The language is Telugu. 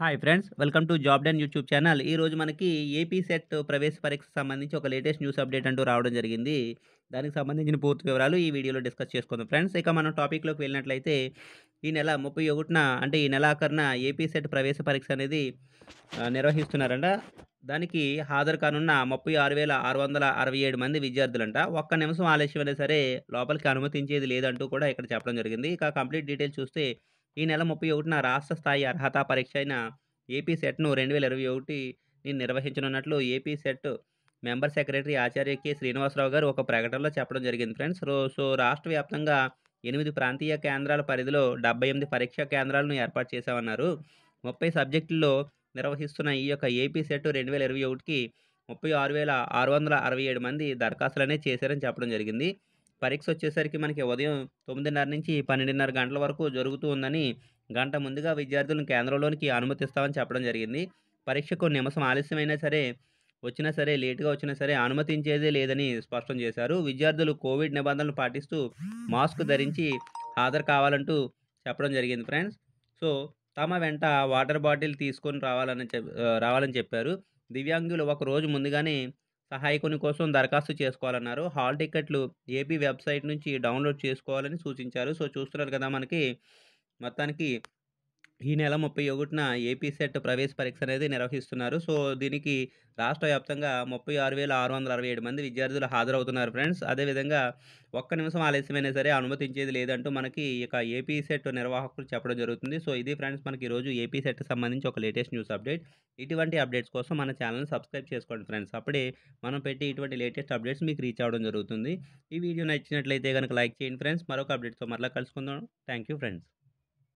hi friends welcome to Job Den YouTube channel ఈరోజు మనకి ఏపీ సెట్ ప్రవేశ పరీక్ష సంబంధించి ఒక లేటెస్ట్ న్యూస్ అప్డేట్ అంటూ రావడం జరిగింది దానికి సంబంధించిన పూర్తి వివరాలు ఈ వీడియోలో డిస్కస్ చేసుకుందాం ఫ్రెండ్స్ ఇక మనం టాపిక్లోకి వెళ్ళినట్లయితే ఈ నెల ముప్పై ఒకటిన అంటే ఈ నెల ఆఖరిన ఏపీ సెట్ ప్రవేశ పరీక్ష అనేది నిర్వహిస్తున్నారంట దానికి హాజరు కానున్న ముప్పై ఆరు వేల ఆరు వందల అరవై ఏడు మంది విద్యార్థులంట ఒక్క నిమిషం ఆలస్యం అయినా సరే లోపలికి అనుమతించేది లేదంటూ కూడా ఇక్కడ చెప్పడం జరిగింది ఇక కంప్లీట్ డీటెయిల్స్ చూస్తే ఈ నెల ముప్పై ఒకటిన రాష్ట్ర స్థాయి అర్హత పరీక్ష అయిన ఏపీ సెట్ను రెండు వేల ఇరవై ఒకటి నిర్వహించనున్నట్లు ఏపీ సెట్ మెంబర్ సెక్రటరీ ఆచార్య కె శ్రీనివాసరావు గారు ఒక ప్రకటనలో చెప్పడం జరిగింది ఫ్రెండ్స్ సో రాష్ట్ర వ్యాప్తంగా ఎనిమిది ప్రాంతీయ కేంద్రాల పరిధిలో డెబ్బై ఎనిమిది పరీక్షా కేంద్రాలను ఏర్పాటు చేశామన్నారు ముప్పై సబ్జెక్టుల్లో నిర్వహిస్తున్న ఈ యొక్క ఏపీ సెట్ రెండు వేల ఇరవై ఒకటికి ముప్పై ఆరు వేల ఆరు వందల అరవై ఏడు మంది దరఖాస్తులనే చేశారని చెప్పడం జరిగింది పరీక్ష వచ్చేసరికి మనకి ఉదయం తొమ్మిదిన్నర నుంచి పన్నెండున్నర గంటల వరకు జరుగుతూ ఉందని గంట ముందుగా విద్యార్థులను కేంద్రంలోనికి అనుమతిస్తామని చెప్పడం జరిగింది పరీక్షకు నిమిషం ఆలస్యమైనా సరే వచ్చినా సరే లేటుగా వచ్చినా సరే అనుమతించేదే లేదని స్పష్టం చేశారు విద్యార్థులు కోవిడ్ నిబంధనలు పాటిస్తూ మాస్క్ ధరించి హాజరు కావాలంటూ చెప్పడం జరిగింది ఫ్రెండ్స్ సో తమ వెంట వాటర్ బాటిల్ తీసుకొని రావాలని చెప్ రావాలని చెప్పారు దివ్యాంగులు ఒక రోజు ముందుగానే సహాయకుని కోసం దరఖాస్తు చేసుకోవాలన్నారు హాల్ టికెట్లు ఏపీ వెబ్సైట్ నుంచి డౌన్లోడ్ చేసుకోవాలని సూచించారు సో చూస్తున్నారు కదా మనకి మొత్తానికి ఈ నెల ముప్పై ఒకటిన ఏపీ సెట్ ప్రవేశ పరీక్ష అనేది నిర్వహిస్తున్నారు సో దీనికి రాష్ట్ర వ్యాప్తంగా ముప్పై ఆరు వేల ఆరు వందల అరవై ఏడు మంది విద్యార్థులు హాజరవుతున్నారు ఫ్రెండ్స్ అదేవిధంగా ఒక్క నిమిషం ఆలస్యమైనా సరే అనుమతించేది లేదంటూ మనకి ఇక ఏపీ సెట్ నిర్వాహకులు చెప్పడం జరుగుతుంది సో ఇది ఫ్రెండ్స్ మనకి ఈరోజు ఏపీ సెట్ సంబంధించి ఒక లేటెస్ట్ న్యూస్ అప్డేట్ ఇటువంటి అప్డేట్స్ కోసం మన ఛానల్ని సబ్స్క్రైబ్ చేసుకోండి ఫ్రెండ్స్ అప్పుడే మనం పెట్టి ఇటువంటి లేటెస్ట్ అప్డేట్స్ మీకు రీచ్ అవ్వడం జరుగుతుంది ఈ వీడియో నచ్చినట్లయితే కనుక లైక్ చేయండి ఫ్రెండ్స్ మరొక అప్డేట్తో మరలా కలుసుకుందాం థ్యాంక్ యూ ఫ్రెండ్స్